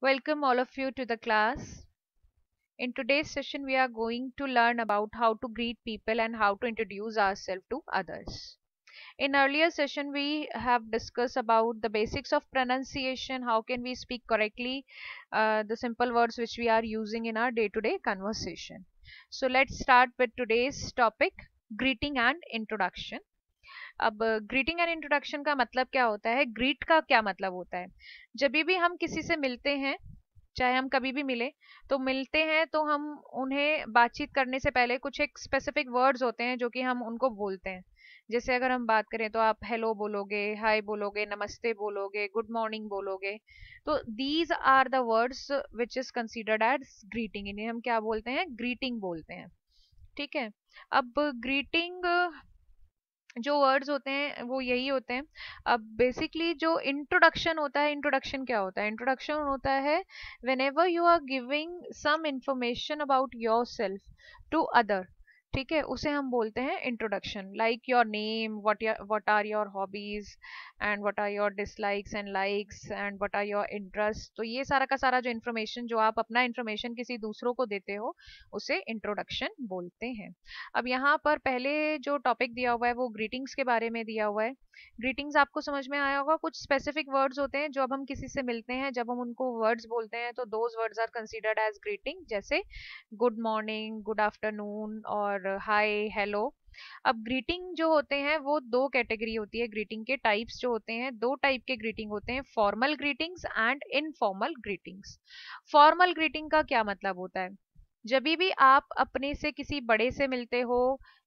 Welcome all of you to the class. In today's session, we are going to learn about how to greet people and how to introduce ourselves to others. In earlier session, we have discussed about the basics of pronunciation, how can we speak correctly, uh, the simple words which we are using in our day-to-day -day conversation. So let's start with today's topic, greeting and introduction. अब greeting and introduction का मतलब क्या होता है greet का क्या मतलब होता है जब भी हम किसी से मिलते हैं चाहे हम कभी भी मिले तो मिलते हैं तो हम उन्हें बातचीत करने से पहले कुछ एक स्पेसिफिक वर्ड्स होते हैं जो कि हम उनको बोलते हैं जैसे अगर हम बात करें तो आप हेलो बोलोगे हाय बोलोगे नमस्ते बोलोगे गुड मॉर्निंग बोलोगे तो these are the words which is considered as greeting इन्हें हम क्या बोलते हैं ग्रीटिंग बोलते हैं ठीक है अब ग्रीटिंग जो वर्ड्स होते हैं वो यही होते हैं अब बेसिकली जो इंट्रोडक्शन होता है इंट्रोडक्शन क्या होता है इंट्रोडक्शन होता है whenever you are giving some information about yourself to other ठीक है उसे हम बोलते हैं introduction like your name what what are your hobbies and what are your dislikes and likes and what are your interest तो ये सारा का सारा जो इन्फॉर्मेशन जो आप अपना इन्फॉर्मेशन किसी दूसरों को देते हो उसे इंट्रोडक्शन बोलते हैं अब यहाँ पर पहले जो टॉपिक दिया हुआ है वो ग्रीटिंग्स के बारे में दिया हुआ है ग्रीटिंग्स आपको समझ में आया होगा कुछ स्पेसिफिक वर्ड्स होते हैं जो अब हम किसी से मिलते हैं जब हम उनको वर्ड्स बोलते हैं तो those words are considered as greeting जैसे गुड मॉर्निंग गुड आफ्टरनून और हाय हेलो अब ग्रीटिंग जो होते हैं वो दो कैटेगरी होती है ग्रीटिंग के टाइप्स जो होते हैं दो टाइप के ग्रीटिंग होते हैं formal greetings and informal greetings formal greeting का क्या मतलब होता है जब भी आप अपने से किसी बड़े से मिलते हो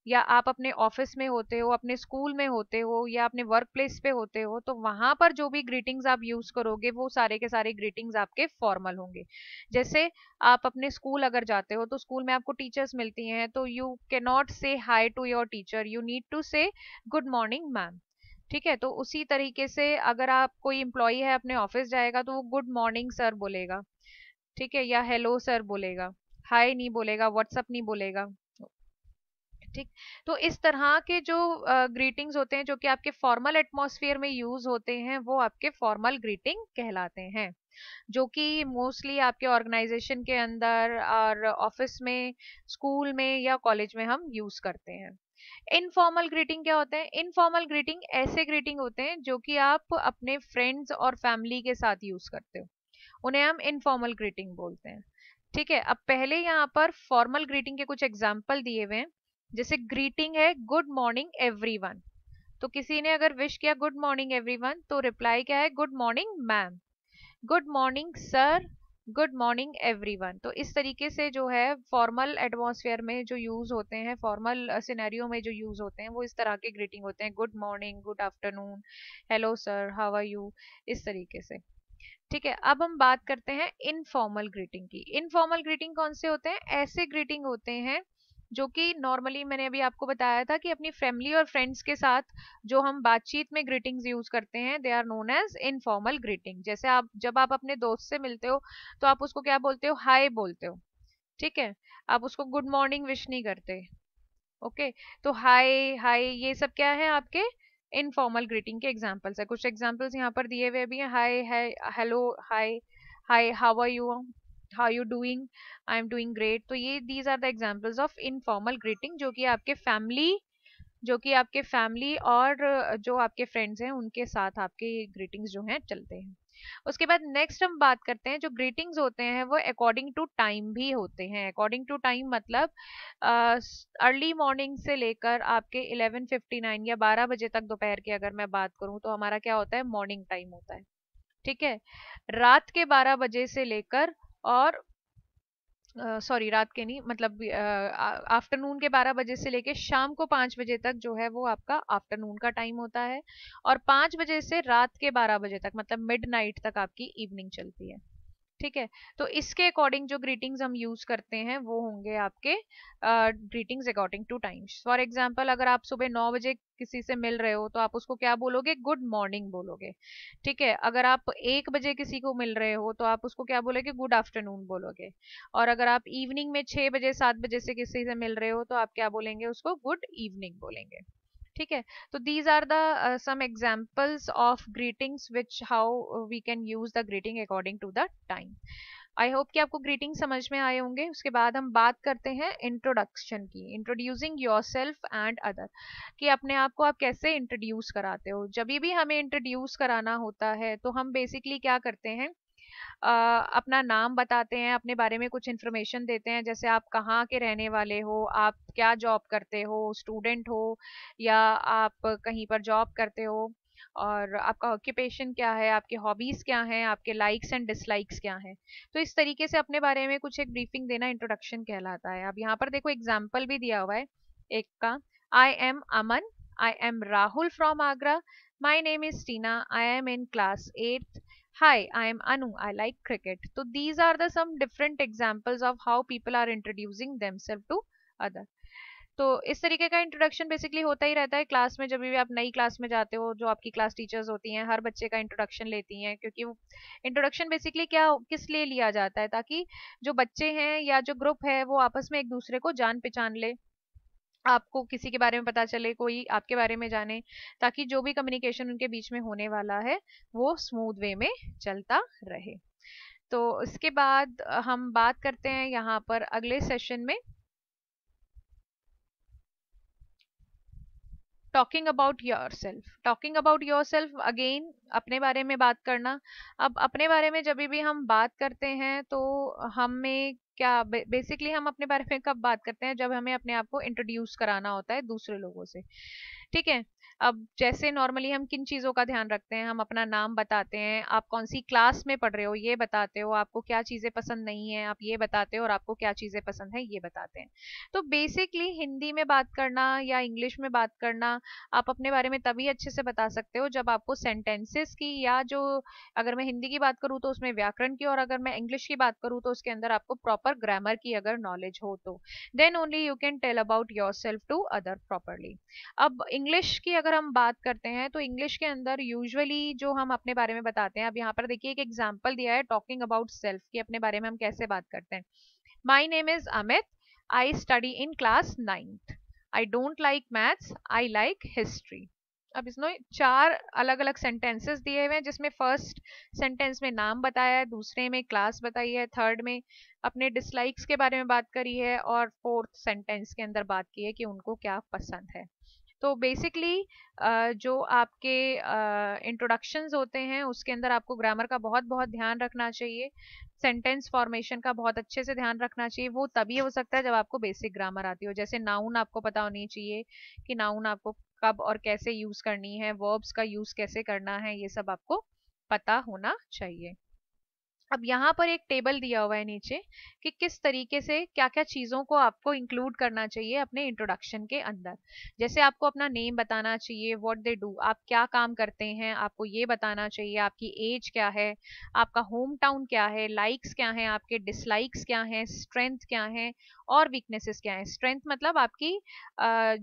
या आप अपने ऑफिस में होते हो अपने स्कूल में होते हो या अपने वर्क प्लेस पे होते हो तो वहां पर जो भी ग्रीटिंग्स आप यूज करोगे वो सारे के सारे ग्रीटिंग्स आपके फॉर्मल होंगे जैसे आप अपने स्कूल अगर जाते हो तो स्कूल में आपको टीचर्स मिलती हैं तो you can not say hi to your teacher you need to say good morning ma'am ठीक है तो उसी तरीके से अगर आप कोई एम्प्लॉय है अपने ऑफिस जाएगा तो वो गुड मॉर्निंग सर बोलेगा ठीक है या हेलो सर बोलेगा हाय नहीं बोलेगा व्हाट्सअप नहीं बोलेगा ठीक तो इस तरह के जो ग्रीटिंग्स uh, होते हैं जो कि आपके फॉर्मल एटमोसफियर में यूज होते हैं वो आपके फॉर्मल ग्रीटिंग कहलाते हैं जो कि मोस्टली आपके ऑर्गेनाइजेशन के अंदर और ऑफिस में स्कूल में या कॉलेज में हम यूज करते हैं इनफॉर्मल ग्रीटिंग क्या होते हैं इनफॉर्मल ग्रीटिंग ऐसे ग्रीटिंग होते हैं जो कि आप अपने फ्रेंड्स और फैमिली के साथ यूज करते हो उन्हें हम इनफॉर्मल ग्रीटिंग बोलते हैं ठीक है अब पहले यहाँ पर फॉर्मल ग्रीटिंग के कुछ एग्जाम्पल दिए हुए हैं जैसे ग्रीटिंग है गुड मॉर्निंग एवरीवन तो किसी ने अगर विश किया गुड मॉर्निंग एवरीवन तो रिप्लाई क्या है good morning ma'am good morning sir good morning everyone तो इस तरीके से जो है फॉर्मल एटमोसफेयर में जो यूज होते हैं फॉर्मल सिनेरियो में जो यूज होते हैं वो इस तरह के ग्रीटिंग होते हैं good morning good afternoon hello sir how are you इस तरीके से ठीक है अब हम बात करते हैं इनफॉर्मल ग्रीटिंग की इनफॉर्मल ग्रीटिंग कौन से होते हैं ऐसे ग्रीटिंग होते हैं जो कि नॉर्मली मैंने अभी आपको बताया था कि अपनी फैमिली और फ्रेंड्स के साथ जो हम बातचीत में ग्रीटिंग्स यूज करते हैं they are known as informal greeting जैसे आप जब आप अपने दोस्त से मिलते हो तो आप उसको क्या बोलते हो हाय बोलते हो ठीक है आप उसको गुड मॉर्निंग विश नहीं करते ओके okay, तो हाय हाय ये सब क्या है आपके इनफॉर्मल ग्रीटिंग के एग्जाम्पल्स है कुछ एग्जाम्पल्स यहाँ पर दिए हुए भी हैं hi hi hello hi hi how are you how you doing I am doing great तो ये these are the examples of informal greeting जो कि आपके फैमिली जो कि आपके फैमिली और जो आपके फ्रेंड्स हैं उनके साथ आपके ग्रीटिंग्स जो हैं चलते हैं उसके बाद नेक्स्ट हम बात करते हैं जो ग्रीटिंग्स होते हैं वो अकॉर्डिंग टू टाइम भी होते हैं अकॉर्डिंग टू टाइम मतलब अर्ली uh, मॉर्निंग से लेकर आपके 11:59 या 12 बजे तक दोपहर की अगर मैं बात करूं तो हमारा क्या होता है मॉर्निंग टाइम होता है ठीक है रात के 12 बजे से लेकर और सॉरी uh, रात के नहीं मतलब आफ्टरनून uh, के 12 बजे से लेके शाम को 5 बजे तक जो है वो आपका आफ्टरनून का टाइम होता है और 5 बजे से रात के 12 बजे तक मतलब मिडनाइट तक आपकी इवनिंग चलती है ठीक है तो इसके अकॉर्डिंग जो ग्रीटिंग्स हम यूज करते हैं वो होंगे आपके greetings according to times for example अगर आप सुबह नौ बजे किसी से मिल रहे हो तो आप उसको क्या बोलोगे गुड मॉर्निंग बोलोगे ठीक है अगर आप एक बजे किसी को मिल रहे हो तो आप उसको क्या बोलोगे गुड आफ्टरनून बोलोगे और अगर आप इवनिंग में छह बजे सात बजे से किसी से मिल रहे हो तो आप क्या बोलेंगे उसको गुड इवनिंग बोलेंगे ठीक है तो these are the some examples of greetings which how we can use the greeting according to the time I hope कि आपको ग्रीटिंग समझ में आए होंगे उसके बाद हम बात करते हैं इंट्रोडक्शन की introducing yourself and other कि अपने आप को आप कैसे इंट्रोड्यूस कराते हो जब भी हमें इंट्रोड्यूस कराना होता है तो हम बेसिकली क्या करते हैं अपना नाम बताते हैं अपने बारे में कुछ इन्फॉर्मेशन देते हैं जैसे आप कहाँ के रहने वाले हो आप क्या जॉब करते हो स्टूडेंट हो या आप कहीं पर जॉब करते हो और आपका ऑक्यूपेशन क्या है आपके हॉबीज क्या हैं आपके लाइक्स एंड डिसलाइक्स क्या हैं तो इस तरीके से अपने बारे में कुछ एक ब्रीफिंग देना इंट्रोडक्शन कहलाता है अब यहाँ पर देखो एग्जाम्पल भी दिया हुआ है एक का I am Aman I am Rahul from Agra my name is Tina I am in class eighth Hi, I am Anu. I like cricket. So these are the some different examples of how people are introducing themselves to other. तो इस तरीके का introduction basically होता ही रहता है class में जब भी आप नई क्लास में जाते हो जो आपकी क्लास टीचर्स होती हैं हर बच्चे का इंट्रोडक्शन लेती हैं क्योंकि इंट्रोडक्शन बेसिकली क्या किस लिए लिया जाता है ताकि जो बच्चे हैं या जो ग्रुप है वो आपस में एक दूसरे को जान पहचान ले आपको किसी के बारे में पता चले कोई आपके बारे में जाने ताकि जो भी कम्युनिकेशन उनके बीच में होने वाला है वो स्मूथ वे में चलता रहे तो इसके बाद हम बात करते हैं यहाँ पर अगले सेशन में talking about yourself talking about yourself again अपने बारे में बात करना अब अपने बारे में जब भी हम बात करते हैं तो हमें क्या बेसिकली हम अपने बारे में कब बात करते हैं जब हमें अपने आप को इंट्रोड्यूस कराना होता है दूसरे लोगों से ठीक है अब जैसे नॉर्मली हम किन चीज़ों का ध्यान रखते हैं हम अपना नाम बताते हैं आप कौन सी क्लास में पढ़ रहे हो ये बताते हो आपको क्या चीज़ें पसंद नहीं है आप ये बताते हो और आपको क्या चीज़ें पसंद है ये बताते हैं तो बेसिकली हिंदी में बात करना या इंग्लिश में बात करना आप अपने बारे में तभी अच्छे से बता सकते हो जब आपको सेंटेंसेस की या जो अगर मैं हिंदी की बात करूँ तो उसमें व्याकरण की और अगर मैं इंग्लिश की बात करूँ तो उसके अंदर आपको प्रॉपर प्रॉपर ग्रामर की अगर नॉलेज हो तो then only you can tell about yourself to other properly अब इंग्लिश की अगर हम बात करते हैं तो इंग्लिश के अंदर यूजली जो हम अपने बारे में बताते हैं अब यहाँ पर देखिए एक एग्जाम्पल दिया है टॉकिंग अबाउट सेल्फ की अपने बारे में हम कैसे बात करते हैं my name is Amit I study in class ninth I don't like maths I like history अब इसमें चार अलग अलग सेंटेंसेस दिए हुए हैं जिसमें फर्स्ट सेंटेंस में नाम बताया है दूसरे में क्लास बताई है थर्ड में अपने डिसलाइक्स के बारे में बात करी है और फोर्थ सेंटेंस के अंदर बात की है कि उनको क्या पसंद है तो बेसिकली जो आपके इंट्रोडक्शन होते हैं उसके अंदर आपको ग्रामर का बहुत बहुत ध्यान रखना चाहिए सेंटेंस फॉर्मेशन का बहुत अच्छे से ध्यान रखना चाहिए वो तभी हो सकता है जब आपको बेसिक ग्रामर आती हो जैसे नाउन आपको पता होनी चाहिए कि नाउन आपको कब और कैसे यूज करनी है वर्ब्स का यूज कैसे करना है ये सब आपको पता होना चाहिए अब यहाँ पर एक टेबल दिया हुआ है नीचे कि किस तरीके से क्या क्या चीज़ों को आपको इंक्लूड करना चाहिए अपने इंट्रोडक्शन के अंदर जैसे आपको अपना नेम बताना चाहिए व्हाट दे डू आप क्या काम करते हैं आपको ये बताना चाहिए आपकी एज क्या है आपका होम टाउन क्या है लाइक्स क्या है आपके डिसलाइक्स क्या हैं स्ट्रेंथ क्या है और वीकनेसेस क्या है स्ट्रेंथ मतलब आपकी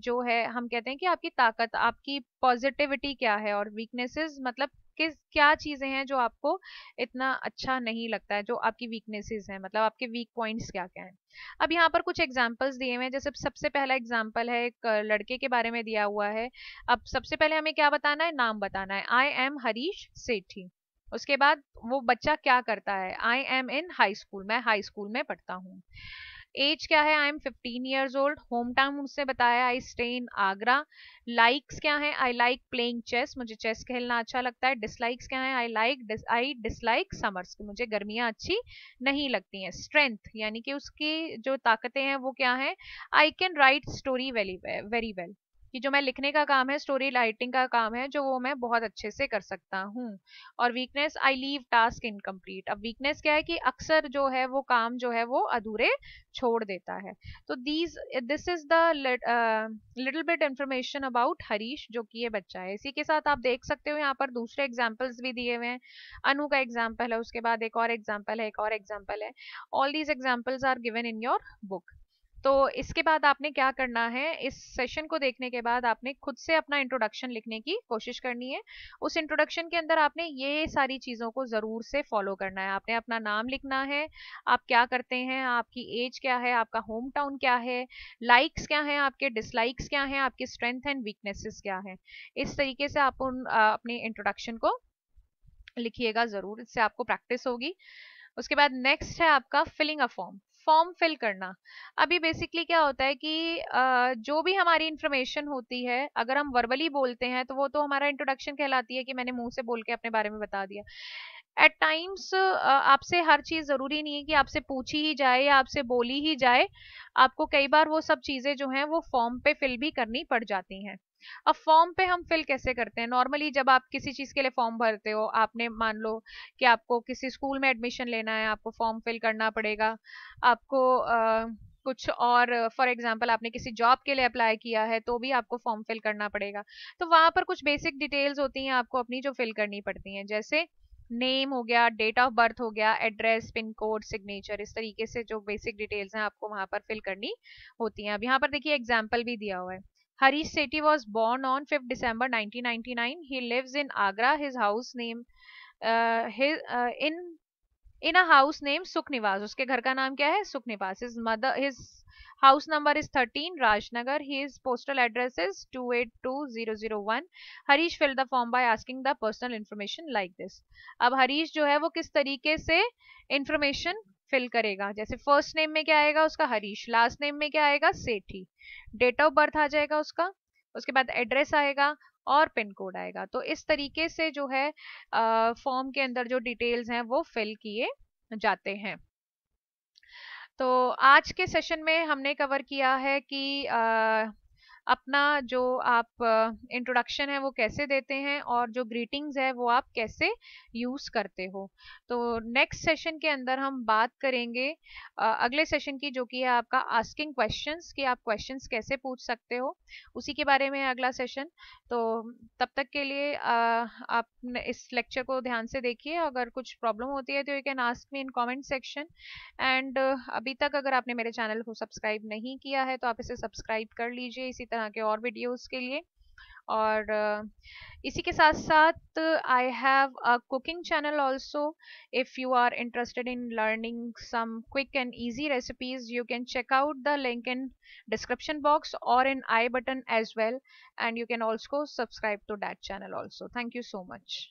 जो है हम कहते हैं कि आपकी ताकत आपकी पॉजिटिविटी क्या है और वीकनेसेस मतलब किस क्या चीजें हैं जो आपको इतना अच्छा नहीं लगता है जो आपकी वीकनेसेस हैं मतलब आपके वीक पॉइंट्स क्या क्या हैं अब यहाँ पर कुछ एग्जाम्पल्स दिए हुए हैं जैसे सबसे पहला एग्जाम्पल है एक लड़के के बारे में दिया हुआ है अब सबसे पहले हमें क्या बताना है नाम बताना है आई एम हरीश सेठी उसके बाद वो बच्चा क्या करता है I am in high school मैं हाई स्कूल में पढ़ता हूँ एज क्या है I am fifteen years old home town मुझसे बताया I stay in Agra likes क्या है आई लाइक प्लेइंग चेस मुझे चेस खेलना अच्छा लगता है डिसलाइक्स क्या है I like I dislike summers मुझे गर्मियां अच्छी नहीं लगती हैं स्ट्रेंथ यानी कि उसकी जो ताकतें हैं वो क्या है I can write story very very well कि जो मैं लिखने का काम है स्टोरी राइटिंग का काम है जो वो मैं बहुत अच्छे से कर सकता हूँ और weakness I leave task incomplete अब वीकनेस क्या है कि अक्सर जो है वो काम जो है वो अधूरे छोड़ देता है तो these this is the little bit information about Harish जो कि ये बच्चा है इसी के साथ आप देख सकते हो यहाँ पर दूसरे एग्जाम्पल्स भी दिए हुए हैं अनु का एग्जाम्पल है उसके बाद एक और एग्जाम्पल है एक और एग्जाम्पल है all these examples are given in your book तो इसके बाद आपने क्या करना है इस सेशन को देखने के बाद आपने खुद से अपना इंट्रोडक्शन लिखने की कोशिश करनी है उस इंट्रोडक्शन के अंदर आपने ये सारी चीज़ों को ज़रूर से फॉलो करना है आपने अपना नाम लिखना है आप क्या करते हैं आपकी एज क्या है आपका होम टाउन क्या है लाइक्स क्या है आपके डिसलाइक्स क्या हैं आपके स्ट्रेंथ एंड वीकनेसेस क्या है इस तरीके से आप उन अपने इंट्रोडक्शन को लिखिएगा ज़रूर इससे आपको प्रैक्टिस होगी उसके बाद नेक्स्ट है आपका filling a form form fill करना अभी बेसिकली क्या होता है कि जो भी हमारी इंफॉर्मेशन होती है अगर हम वर्बली बोलते हैं तो वो तो हमारा इंट्रोडक्शन कहलाती है कि मैंने मुंह से बोल के अपने बारे में बता दिया एट टाइम्स आपसे हर चीज जरूरी नहीं है कि आपसे पूछी ही जाए या आपसे बोली ही जाए आपको कई बार वो सब चीजें जो हैं वो फॉर्म पे फिल भी करनी पड़ जाती हैं अब फॉर्म पे हम फिल कैसे करते हैं नॉर्मली जब आप किसी चीज़ के लिए फॉर्म भरते हो आपने मान लो कि आपको किसी स्कूल में एडमिशन लेना है आपको फॉर्म फिल करना पड़ेगा आपको आ, कुछ और फॉर एग्जाम्पल आपने किसी जॉब के लिए अप्लाई किया है तो भी आपको फॉर्म फिल करना पड़ेगा तो वहां पर कुछ बेसिक डिटेल्स होती हैं आपको अपनी जो फिल करनी पड़ती हैं जैसे नेम हो गया डेट ऑफ बर्थ हो गया एड्रेस पिन कोड सिग्नेचर इस तरीके से जो बेसिक डिटेल्स हैं आपको वहां पर फिल करनी होती हैं अब यहाँ पर देखिए एग्जाम्पल भी दिया हुआ है Harish Sethi was born on 5 December 1999. He lives in Agra. His house name uh, his, uh, in in a house name Sukhniwas. उसके घर का नाम क्या है Sukhniwas. His mother his house number is 13 Rajnagar. His postal address is 282001. Harish filled the form by asking the personal information like this. अब Harish जो है वो किस तरीके से information फिल करेगा जैसे फर्स्ट नेम में क्या आएगा उसका हरीश लास्ट नेम में क्या आएगा सेठी डेट ऑफ बर्थ आ जाएगा उसका उसके बाद एड्रेस आएगा और पिन कोड आएगा तो इस तरीके से जो है फॉर्म के अंदर जो डिटेल्स हैं वो फिल किए जाते हैं तो आज के सेशन में हमने कवर किया है कि आ, अपना जो आप इंट्रोडक्शन है वो कैसे देते हैं और जो ग्रीटिंग्स है वो आप कैसे यूज करते हो तो नेक्स्ट सेशन के अंदर हम बात करेंगे अगले सेशन की जो कि है आपका आस्किंग क्वेश्चंस कि आप क्वेश्चंस कैसे पूछ सकते हो उसी के बारे में अगला सेशन तो तब तक के लिए आप इस लेक्चर को ध्यान से देखिए अगर कुछ प्रॉब्लम होती है तो you can ask me in comment section and अभी तक अगर आपने मेरे चैनल को सब्सक्राइब नहीं किया है तो आप इसे सब्सक्राइब कर लीजिए इसी तरह तरह के और वीडियोस के लिए और इसी के साथ साथ I have a cooking channel also if you are interested in learning some quick and easy recipes you can check out the link in description box और in I button as well and you can also subscribe to that channel also thank you so much